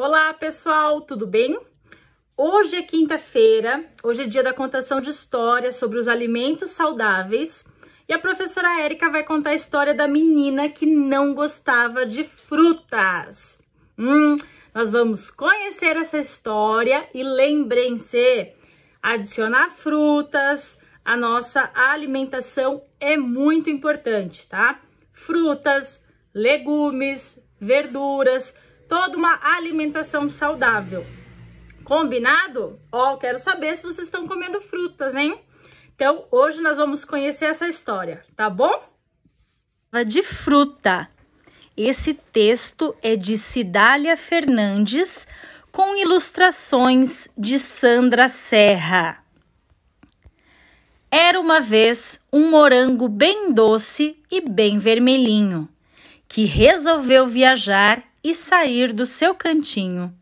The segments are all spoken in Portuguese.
Olá, pessoal, tudo bem? Hoje é quinta-feira, hoje é dia da contação de histórias sobre os alimentos saudáveis e a professora Érica vai contar a história da menina que não gostava de frutas. Hum, nós vamos conhecer essa história e lembrem-se, adicionar frutas à nossa alimentação é muito importante, tá? Frutas, legumes, verduras, toda uma alimentação saudável. Combinado? Ó, oh, quero saber se vocês estão comendo frutas, hein? Então, hoje nós vamos conhecer essa história, tá bom? De fruta. Esse texto é de Cidália Fernandes, com ilustrações de Sandra Serra. Era uma vez um morango bem doce e bem vermelhinho, que resolveu viajar e sair do seu cantinho.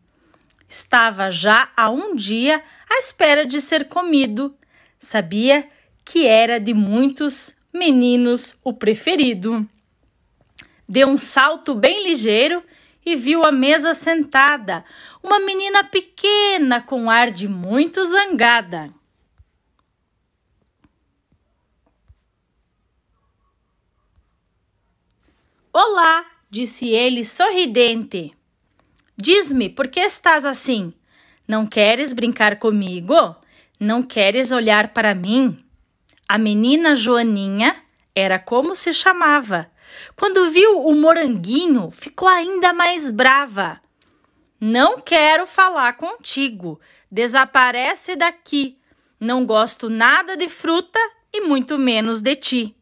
Estava já há um dia à espera de ser comido. Sabia que era de muitos meninos o preferido. Deu um salto bem ligeiro e viu à mesa sentada uma menina pequena com ar de muito zangada. Olá, disse ele sorridente. Diz-me, por que estás assim? Não queres brincar comigo? Não queres olhar para mim? A menina Joaninha era como se chamava. Quando viu o moranguinho, ficou ainda mais brava. Não quero falar contigo. Desaparece daqui. Não gosto nada de fruta e muito menos de ti.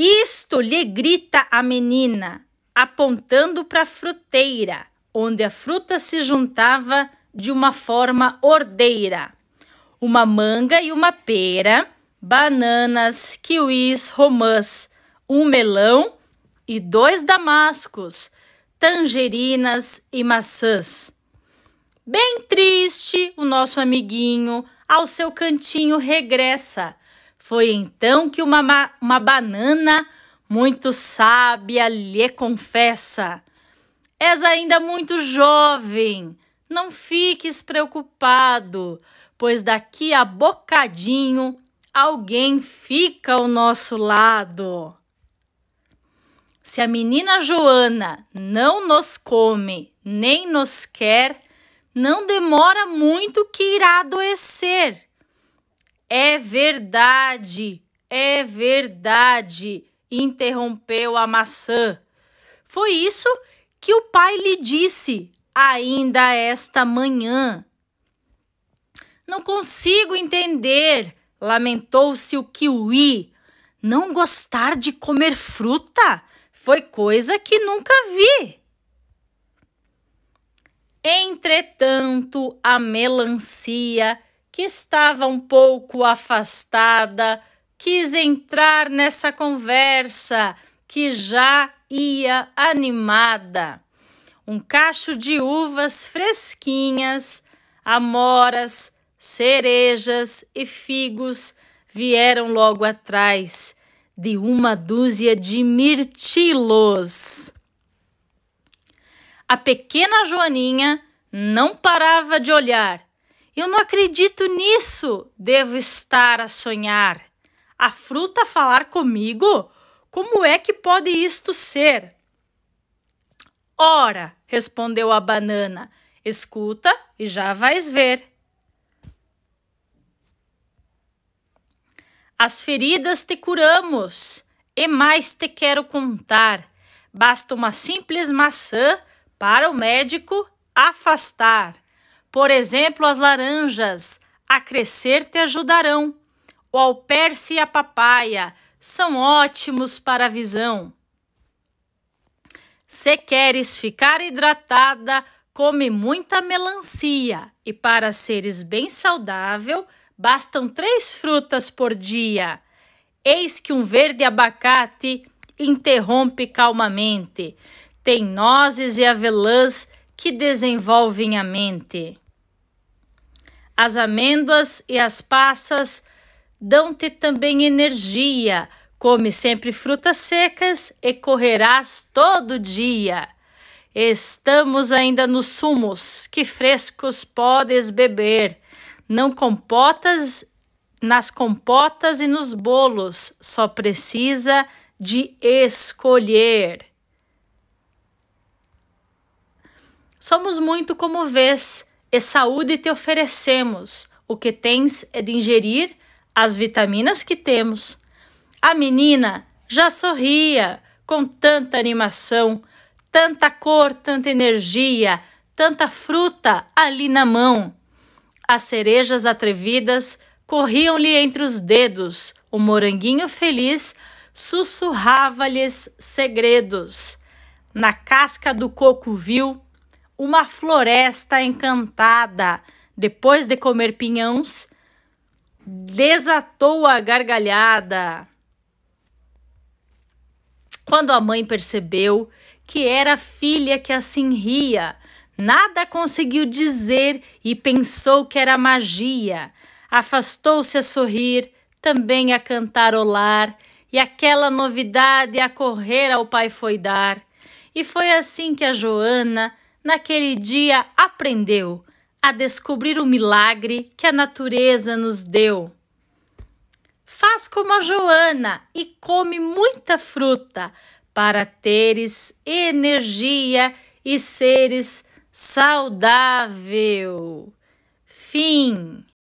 Isto lhe grita a menina, apontando para a fruteira, onde a fruta se juntava de uma forma ordeira. Uma manga e uma pera, bananas, kiwis, romãs, um melão e dois damascos, tangerinas e maçãs. Bem triste, o nosso amiguinho ao seu cantinho regressa foi então que uma, uma banana muito sábia lhe confessa: És ainda muito jovem, não fiques preocupado, pois daqui a bocadinho alguém fica ao nosso lado. Se a menina Joana não nos come nem nos quer, não demora muito que irá adoecer é verdade, é verdade, interrompeu a maçã. Foi isso que o pai lhe disse ainda esta manhã. Não consigo entender, lamentou-se o kiwi. Não gostar de comer fruta foi coisa que nunca vi. Entretanto, a melancia que estava um pouco afastada, quis entrar nessa conversa que já ia animada. Um cacho de uvas fresquinhas, amoras, cerejas e figos vieram logo atrás de uma dúzia de mirtilos. A pequena Joaninha não parava de olhar eu não acredito nisso! Devo estar a sonhar. A fruta falar comigo? Como é que pode isto ser? Ora, respondeu a banana, escuta e já vais ver. As feridas te curamos, e mais te quero contar. Basta uma simples maçã para o médico afastar. Por exemplo, as laranjas a crescer te ajudarão. O alperce e a papaya são ótimos para a visão. Se queres ficar hidratada, come muita melancia. E para seres bem saudável, bastam três frutas por dia. Eis que um verde abacate interrompe calmamente. Tem nozes e avelãs que desenvolvem a mente. As amêndoas e as passas dão-te também energia. Come sempre frutas secas e correrás todo dia. Estamos ainda nos sumos que frescos podes beber. Não compotas nas compotas e nos bolos, só precisa de escolher. Somos muito como vês, e saúde te oferecemos. O que tens é de ingerir as vitaminas que temos. A menina já sorria com tanta animação, tanta cor, tanta energia, tanta fruta ali na mão. As cerejas atrevidas corriam-lhe entre os dedos, o moranguinho feliz sussurrava-lhes segredos. Na casca do coco vil, uma floresta encantada. Depois de comer pinhões, desatou a gargalhada. Quando a mãe percebeu que era a filha que assim ria, nada conseguiu dizer e pensou que era magia. Afastou-se a sorrir, também a cantarolar, e aquela novidade a correr ao pai foi dar. E foi assim que a Joana naquele dia aprendeu a descobrir o milagre que a natureza nos deu. Faz como a Joana e come muita fruta para teres energia e seres saudável. Fim.